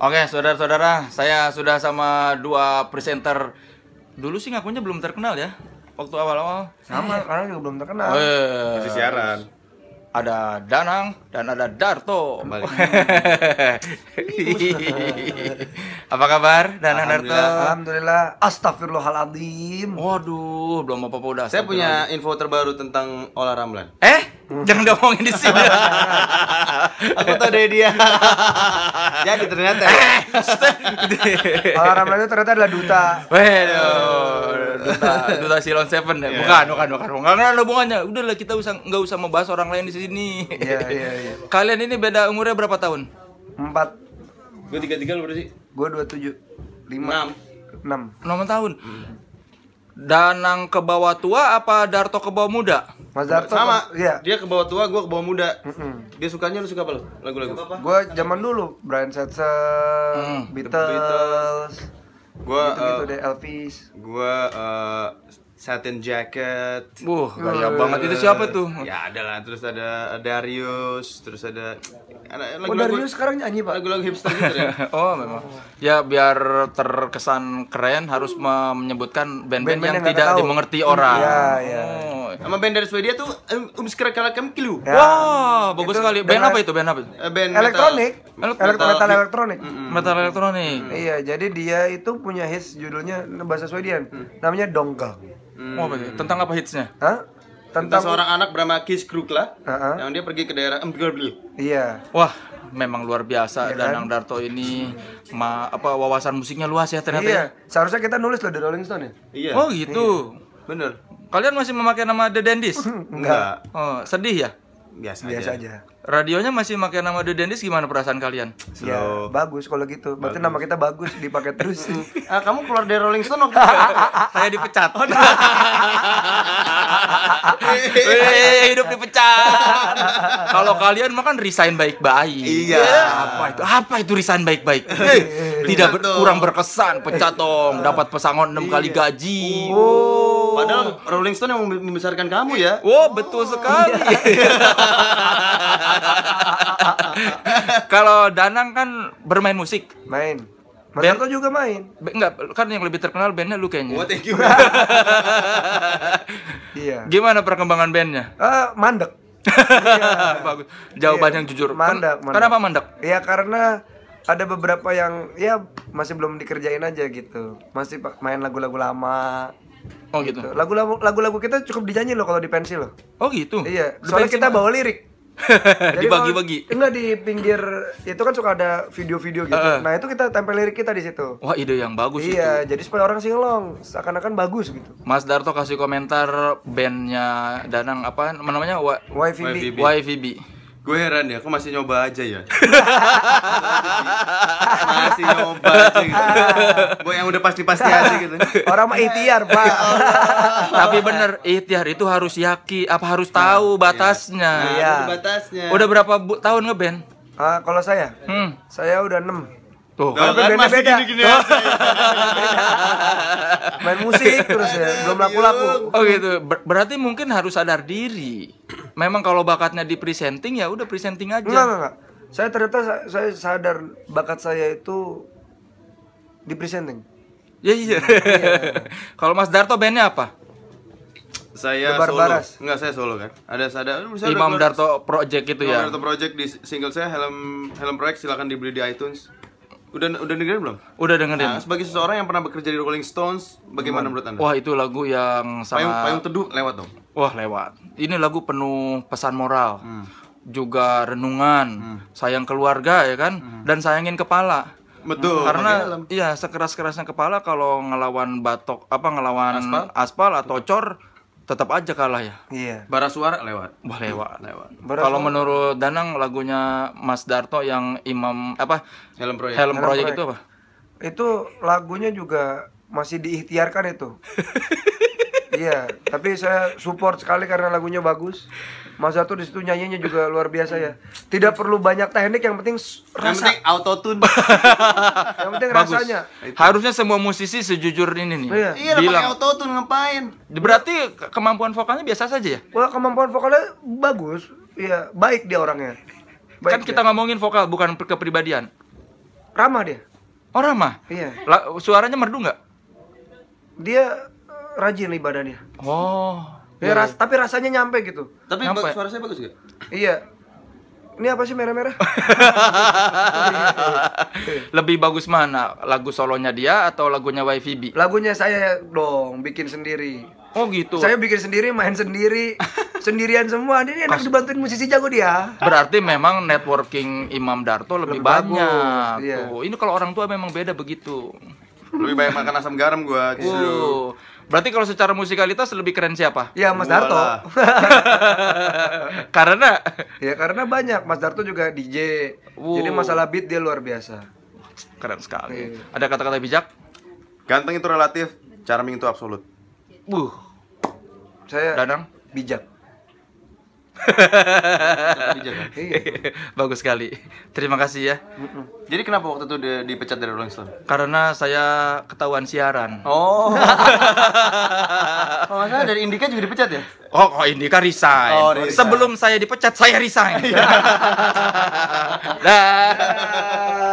Oke, saudara-saudara, saya sudah sama dua presenter. Dulu sih ngakunya belum terkenal ya. Waktu awal-awal. Sama, eh. karena juga belum terkenal. Oh, iya. Masih siaran. Ada Danang dan ada Darto. Kembali. apa kabar Danang Darto? Alhamdulillah. Astagfirullahaladzim. Waduh, belum apa-apa udah. Saya punya info terbaru tentang Ola Ramlan. Eh? Jangan diomongin di sini. Aku tahu dari dia. Jadi ternyata. Eh, Kalau Ramlan itu ternyata adalah duta. Waduh, duta, duta Silon Seven ya. Iya. Bukan, bukan, bukan. Enggak ada hubungannya. Udahlah kita usah nggak usah membahas orang lain di sini. Iya, iya, iya. Kalian ini beda umurnya berapa tahun? Empat. Gue tiga tiga lu berarti? Gue dua tujuh. Lima. Enam. Enam. Enam tahun. Hmm. Danang ke bawah tua apa Darto ke bawah muda? Mas Darto sama. Iya. Dia ke bawah tua, gua ke bawah muda. Mm hmm Dia sukanya lu suka apa lu? Lagu-lagu. Gua zaman dulu Brian Setzer, mm. Beatles. Beatles. Gua gitu, -gitu uh, deh Elvis. Gua uh, satin jacket. Wah, uh, eh, gaya uh, banget. Itu siapa tuh? Ya ada lah. Terus ada Darius, terus ada. lagu -lagu, oh Darius sekarang nyanyi pak? Lagu-lagu hipster gitu ya. oh memang. Oh. Ya biar terkesan keren harus menyebutkan band-band yang, yang tidak dimengerti orang. Iya, iya. Oh sama band dari Swedia tuh um, Umskrakalakem Kilu. Ya. Wah, bagus itu, sekali. Band apa itu? Band apa itu? Eh, band elektronik. Metal, metal elektronik. Metal elektronik. Iya, jadi dia itu punya hits judulnya bahasa Swedian. Mm. Namanya Donggang. Mm. Oh, tentang apa hitsnya? Hah? tentang, tentang seorang anak bernama Kis Krukla uh-huh. yang dia pergi ke daerah Mbrbil. Iya. Wah, memang luar biasa iya kan? Danang Darto ini ma apa wawasan musiknya luas ya ternyata. Iya. Ya? Seharusnya kita nulis loh The Rolling Stone ya. Iya. Oh gitu. Iya. Bener. Kalian masih memakai nama The Dendis, Enggak. Oh, sedih ya? Biasa, Biasa aja. aja. Radionya masih memakai nama The Dendis, gimana perasaan kalian? Slow. Ya, bagus kalau gitu. Berarti bagus. nama kita bagus dipakai terus. ah, kamu keluar dari Rolling Stone waktu Saya dipecat. Oh, Wih, hidup dipecat. kalau kalian makan resign baik-baik. Iya. Apa itu? Apa itu resign baik-baik? Tidak ber kurang berkesan, pecat dong. Eh. Dapat pesangon 6 kali iya. gaji. Oh Padahal Rolling Stone yang membesarkan kamu ya. Wow, oh, betul sekali. Iya. Kalau Danang kan bermain musik. Main. Band juga main? Be enggak, kan yang lebih terkenal bandnya lu kayaknya. Oh, thank you. iya. Gimana perkembangan bandnya? Uh, mandek. iya. Bagus. Jawaban iya. yang jujur. Mandek, mandek. Kenapa mandek? Ya karena ada beberapa yang ya masih belum dikerjain aja gitu masih main lagu-lagu lama Oh gitu. lagu gitu. Lagu-lagu lagu-lagu kita cukup dinyanyi loh kalau di pensi loh. Oh gitu. Iya. Soalnya kita bawa lirik. Dibagi-bagi. Enggak di pinggir itu kan suka ada video-video gitu. Uh, uh. Nah, itu kita tempel lirik kita di situ. Wah, ide yang bagus Iya, itu. jadi supaya orang singlong seakan-akan bagus gitu. Mas Darto kasih komentar bandnya Danang apa namanya? Wa YVB. YVB. YVB gue heran ya, kok masih nyoba aja ya. masih nyoba aja gitu. Gue yang udah pasti-pasti aja gitu. Orang mah ikhtiar, Pak. Ya Tapi bener, ikhtiar itu harus yaki, apa harus nah, tahu iya. batasnya. Nah, iya. batasnya. Udah berapa bu tahun ngeband? Ah, kalau saya? Hmm. Saya udah 6. Tuh, nah, kan masih beda. gini-gini aja. Main musik terus ya, belum laku-laku. Oh gitu. Ber berarti mungkin harus sadar diri memang kalau bakatnya di presenting ya udah presenting aja enggak, enggak, saya ternyata saya sadar bakat saya itu di presenting ya iya, iya. kalau Mas Darto bandnya apa saya Debar solo baras. enggak saya solo kan ada ada Imam Darto Project itu Imam ya Darto Project di single saya helm helm project silakan dibeli di iTunes Udah udah dengerin belum? Udah dengerin. Nah, sebagai seseorang yang pernah bekerja di Rolling Stones, bagaimana menurut Anda? Wah, itu lagu yang sangat Payung, payung teduh lewat dong. Wah, lewat. Ini lagu penuh pesan moral. Hmm. Juga renungan, hmm. sayang keluarga ya kan, hmm. dan sayangin kepala. Betul. Hmm, karena iya sekeras-kerasnya kepala kalau ngelawan batok apa ngelawan aspal, aspal atau cor tetap aja kalah ya. Iya. Bara suara lewat. Wah lewat. Lewat. Kalau menurut Danang lagunya Mas Darto yang Imam apa? Helm Project. Project, Project itu apa? Itu lagunya juga masih diikhtiarkan itu. iya tapi saya support sekali karena lagunya bagus Mas Zato di situ nyanyinya juga luar biasa ya tidak perlu banyak teknik yang penting rasa yang penting auto tune yang penting bagus. rasanya harusnya semua musisi sejujur ini nih iya, iya auto tune ngapain berarti kemampuan vokalnya biasa saja ya wah kemampuan vokalnya bagus iya baik dia orangnya baik kan kita dia. ngomongin vokal bukan kepribadian ramah dia Oh ramah? Iya. La, suaranya merdu nggak? Dia rajin ibadahnya. Oh. Ya, ya. Ras, iya. tapi rasanya nyampe gitu. Tapi nyampe. suara saya bagus gak? Iya. Ini apa sih merah-merah? Lebih bagus mana? Lagu solonya dia atau lagunya YVB? Lagunya saya dong, bikin sendiri. Oh gitu. Saya bikin sendiri, main sendiri, sendirian semua. Ini enak Kas... dibantuin musisi jago dia. Berarti memang networking Imam Darto lebih, lebih banyak. Bagus, iya. Ini kalau orang tua memang beda begitu. Lebih banyak makan asam garam gua Uh. Berarti kalau secara musikalitas lebih keren siapa? Ya Mas Darto. karena ya karena banyak Mas Darto juga DJ. Wow. Jadi masalah beat dia luar biasa. Keren sekali. Yeah. Ada kata-kata bijak? Ganteng itu relatif, charming itu absolut. Uh. Saya Danang bijak. Iya. Bagus sekali. Terima kasih ya. Jadi kenapa waktu itu di, dipecat dari Rolling Stone? Karena saya ketahuan siaran. Oh. Kalau oh, saya dari Indika juga dipecat ya? Oh, oh Indika resign. Oh, resign. Sebelum saya dipecat, saya resign. Iya. Dah.